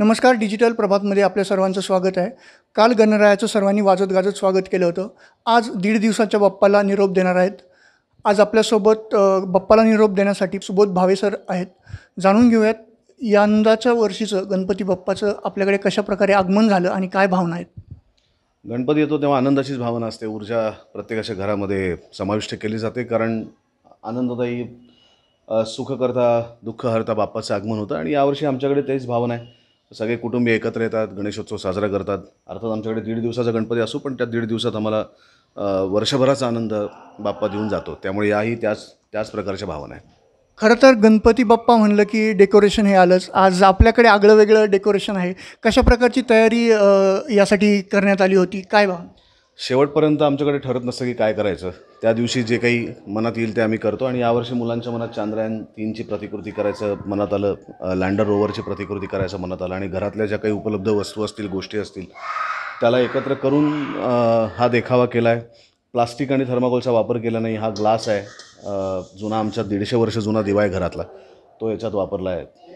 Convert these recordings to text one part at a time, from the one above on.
नमस्कार डिजिटल प्रभातमध्ये आपल्या सर्वांचं स्वागत आहे काल गणरायाचं सर्वांनी वाजत गाजत स्वागत केलं होतं आज दीड दिवसाच्या बाप्पाला निरोप देणार आहेत आज आपल्यासोबत बाप्पाला निरोप देण्यासाठी सुबोध भावे सर आहेत जाणून घेऊयात यंदाच्या वर्षीचं गणपती बाप्पाचं आपल्याकडे कशाप्रकारे आगमन झालं आणि काय भावना आहेत गणपती येतो तेव्हा आनंदाचीच भावना असते ऊर्जा प्रत्येकाच्या घरामध्ये समाविष्ट केली जाते कारण आनंददायी सुखकर्ता दुःखहर्ता बाप्पाचं आगमन होतं आणि यावर्षी आमच्याकडे तेच भावना आहे सगळे कुटुंबीय एकत्र येतात गणेशोत्सव साजरा करतात अर्थात आमच्याकडे दीड दिवसाचा गणपती असो पण त्या दीड दिवसात आम्हाला वर्षभराचा आनंद बाप्पा देऊन जातो त्यामुळे याही त्याच त्याच प्रकारच्या भावना आहेत खरं तर गणपती बाप्पा म्हणलं की डेकोरेशन हे आलंच आज आपल्याकडे आगळं वेगळं डेकोरेशन आहे कशा प्रकारची तयारी यासाठी करण्यात आली होती काय भाव शेवटपर्यंत आमच्याकडे ठरत नसतं की काय करायचं त्या दिवशी जे काही मनात येईल ते आम्ही करतो आणि यावर्षी मुलांच्या मनात चांद्रयान तीनची प्रतिकृती करायचं मनात आलं लँडर रोवरची प्रतिकृती करायचं मनात आलं आणि घरातल्या ज्या काही उपलब्ध वस्तू असतील गोष्टी असतील त्याला एकत्र करून हा देखावा केला आहे प्लास्टिक आणि थर्माकोलचा वापर केला नाही हा ग्लास आहे जुना आमच्या दीडशे वर्ष जुना दिवा आहे घरातला तो याच्यात वापरला आहे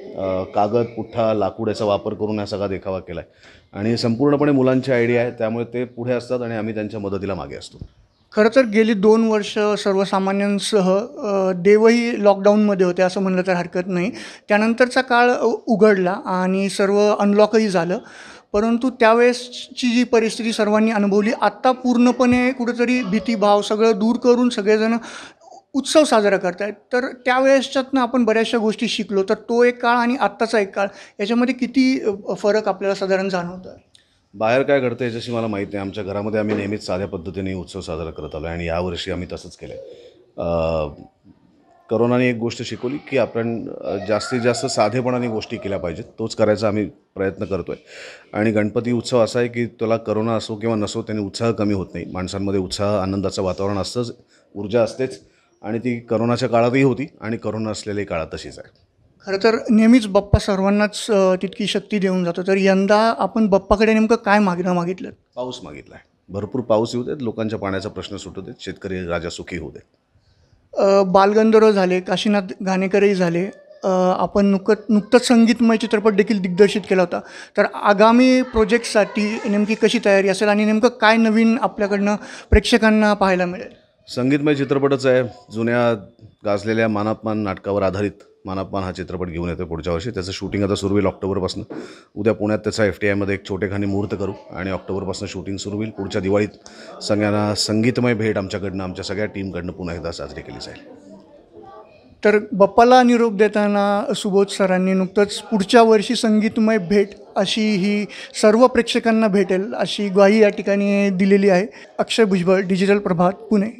कागद पुठ्ठा लाकूड याचा वापर करून हा सगळा देखावा केला आहे आणि संपूर्णपणे मुलांची आयडिया आहे त्यामुळे ते पुढे असतात आणि आम्ही त्यांच्या मदतीला मागे असतो खरं तर गेली दोन वर्ष सर्वसामान्यांसह देवही लॉकडाऊनमध्ये होते असं म्हणलं तर हरकत नाही त्यानंतरचा काळ उघडला आणि सर्व अनलॉकही झालं परंतु त्यावेळेसची जी परिस्थिती सर्वांनी अनुभवली आत्ता पूर्णपणे कुठेतरी भीतीभाव सगळं दूर करून सगळेजण उत्सव साजरा करतायत तर त्यावेळेसच्यातनं आपण बऱ्याचशा गोष्टी शिकलो तर तो एक काळ आणि आत्ताचा एक काळ याच्यामध्ये किती फरक आपल्याला साधारण जाणवतो आहे बाहेर काय घडतं याच्याशी मला माहीत आहे आमच्या घरामध्ये आम्ही नेहमीच साध्या पद्धतीने उत्सव साजरा करत आलो आणि यावर्षी आम्ही तसंच केलं आहे करोनाने एक गोष्ट शिकवली की आपण जास्तीत जास्त साधेपणाने गोष्टी केल्या पाहिजेत तोच करायचा आम्ही प्रयत्न करतो आहे आणि गणपती उत्सव असा आहे की त्याला करोना असो किंवा नसो त्याने उत्साह कमी होत नाही माणसांमध्ये उत्साह आनंदाचं वातावरण असतंच ऊर्जा असतेच आणि ती करोनाच्या काळातही होती आणि करोना असलेल्याही काळात तशीच आहे खरं तर नेहमीच बाप्पा सर्वांनाच तितकी शक्ती देऊन जातो तर यंदा आपण बाप्पाकडे नेमकं काय मागणं मागितलं पाऊस मागितला आहे भरपूर पाऊस येऊ देत लोकांच्या पाण्याचा प्रश्न सुटू देत शेतकरी राजा सुखी होऊ देत बालगंधर्व झाले काशीनाथ घाणेकरही झाले आपण नुकत नुकतंच संगीतमय चित्रपट देखील दिग्दर्शित केला होता तर आगामी प्रोजेक्टसाठी नेमकी कशी तयारी असेल आणि नेमकं काय नवीन आपल्याकडनं प्रेक्षकांना पाहायला मिळेल संगीतमय चित्रपटच आहे जुन्या गाजलेल्या मानापमान नाटकावर आधारित मानापमान हा चित्रपट घेऊन येतो पुढच्या वर्षी त्याचं शूटिंग आता सुरू होईल ऑक्टोबरपासून उद्या पुण्यात त्याचा एफ टी आयमध्ये एक छोटेखानी मुहूर्त करू आणि ऑक्टोबरपासून शूटिंग सुरू होईल पुढच्या दिवाळीत सगळ्यांना संगीतमय भेट आमच्याकडनं आमच्या सगळ्या टीमकडनं पुन्हा एकदा साजरी केली जाईल तर बप्पाला निरोप देताना सुबोध सरांनी नुकतंच पुढच्या वर्षी संगीतमय भेट अशी ही सर्व प्रेक्षकांना भेटेल अशी ग्वाही या ठिकाणी दिलेली आहे अक्षय भुजबळ डिजिटल प्रभात पुणे